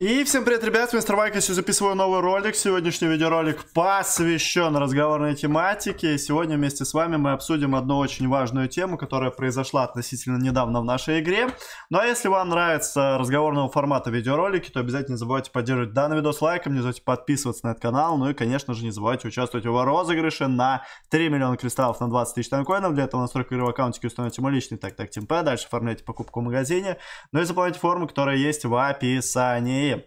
И всем привет, ребят, мистер Вайкос, записываю новый ролик. Сегодняшний видеоролик посвящен разговорной тематике. И сегодня вместе с вами мы обсудим одну очень важную тему, которая произошла относительно недавно в нашей игре. Ну а если вам нравится разговорного формата видеоролики, то обязательно не забывайте поддерживать данный видос лайком, не забывайте подписываться на этот канал, ну и, конечно же, не забывайте участвовать в его розыгрыше на 3 миллиона кристаллов на 20 тысяч танкоинов. Для этого настройка игры в аккаунтике установите мой личный так так темп, дальше оформляйте покупку в магазине, ну и заполняйте форму, которая есть в описании. России.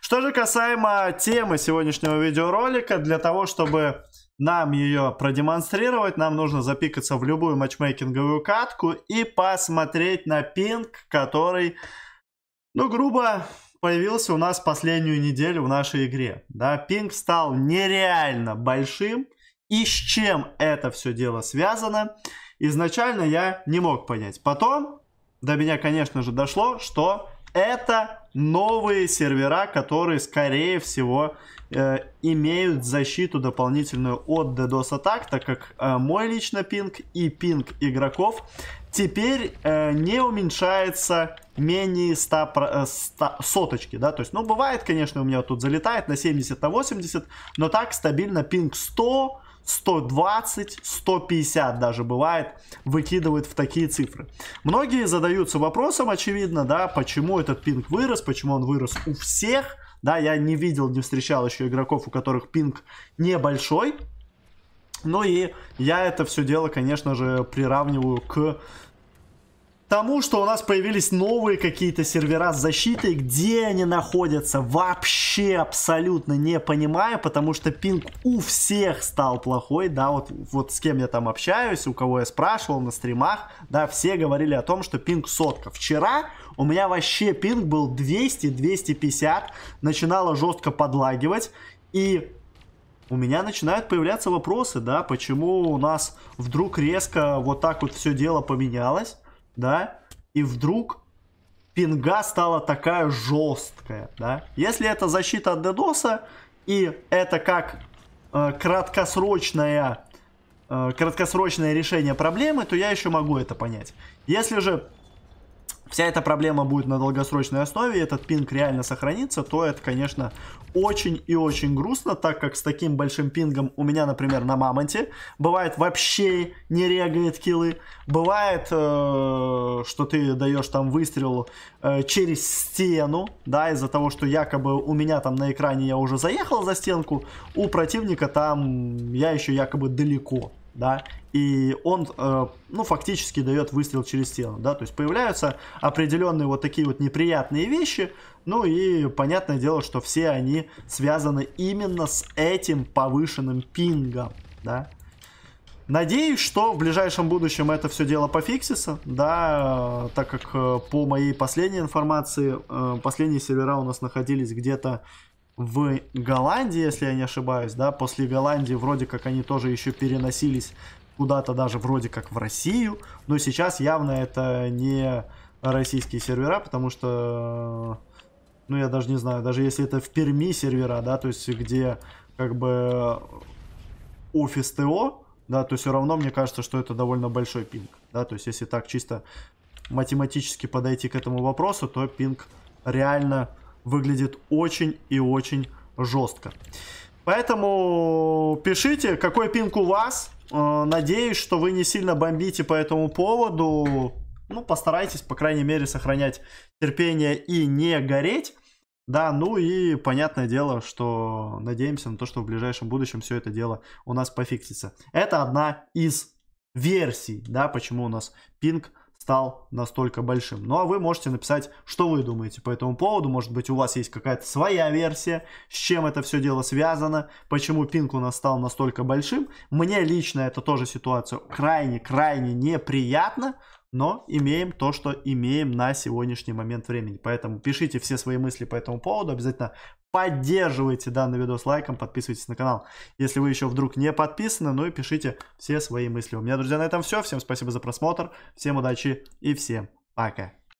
Что же касаемо темы сегодняшнего видеоролика, для того, чтобы нам ее продемонстрировать, нам нужно запикаться в любую матчмейкинговую катку и посмотреть на пинг, который, ну, грубо появился у нас последнюю неделю в нашей игре. Да, пинг стал нереально большим. И с чем это все дело связано, изначально я не мог понять. Потом до меня, конечно же, дошло, что это новые сервера, которые, скорее всего, э, имеют защиту дополнительную от DDoS атак, так как э, мой лично пинг и пинг игроков теперь э, не уменьшается менее 100, 100 э, соточки, да, то есть, ну, бывает, конечно, у меня тут залетает на 70, на 80, но так стабильно пинг 100, 120, 150 даже бывает, выкидывает в такие цифры. Многие задаются вопросом, очевидно, да, почему этот пинг вырос, почему он вырос у всех. Да, я не видел, не встречал еще игроков, у которых пинг небольшой. Ну и я это все дело, конечно же, приравниваю к тому, что у нас появились новые какие-то сервера с защитой, где они находятся, вообще абсолютно не понимаю, потому что пинг у всех стал плохой, да, вот, вот с кем я там общаюсь, у кого я спрашивал на стримах, да, все говорили о том, что пинг сотка. Вчера у меня вообще пинг был 200-250, начинало жестко подлагивать, и у меня начинают появляться вопросы, да, почему у нас вдруг резко вот так вот все дело поменялось, да, и вдруг пинга стала такая жесткая, да. Если это защита от дедоса, и это как э, краткосрочная э, краткосрочное решение проблемы, то я еще могу это понять. Если же вся эта проблема будет на долгосрочной основе, и этот пинг реально сохранится, то это, конечно, очень и очень грустно, так как с таким большим пингом у меня, например, на Мамонте бывает вообще не регает килы, бывает, э, что ты даешь там выстрел э, через стену, да, из-за того, что якобы у меня там на экране я уже заехал за стенку, у противника там я еще якобы далеко да, и он, э, ну, фактически дает выстрел через стену, да, то есть появляются определенные вот такие вот неприятные вещи, ну и понятное дело, что все они связаны именно с этим повышенным пингом, да. Надеюсь, что в ближайшем будущем это все дело пофиксится, да, так как э, по моей последней информации, э, последние сервера у нас находились где-то в Голландии, если я не ошибаюсь, да, после Голландии вроде как они тоже еще переносились куда-то даже вроде как в Россию, но сейчас явно это не российские сервера, потому что, ну я даже не знаю, даже если это в Перми сервера, да, то есть где как бы офис ТО, да, то все равно мне кажется, что это довольно большой пинг, да, то есть если так чисто математически подойти к этому вопросу, то пинг реально выглядит очень и очень жестко. Поэтому пишите, какой пинг у вас. Э, надеюсь, что вы не сильно бомбите по этому поводу. Ну, постарайтесь, по крайней мере, сохранять терпение и не гореть. Да, ну и понятное дело, что надеемся на то, что в ближайшем будущем все это дело у нас пофиксится. Это одна из версий, да, почему у нас пинг стал настолько большим. Ну а вы можете написать, что вы думаете по этому поводу. Может быть, у вас есть какая-то своя версия, с чем это все дело связано, почему пинг у нас стал настолько большим. Мне лично это тоже ситуация крайне-крайне неприятна, но имеем то, что имеем на сегодняшний момент времени. Поэтому пишите все свои мысли по этому поводу, обязательно поддерживайте данный видос лайком, подписывайтесь на канал, если вы еще вдруг не подписаны, ну и пишите все свои мысли. У меня, друзья, на этом все. Всем спасибо за просмотр, всем удачи и всем пока.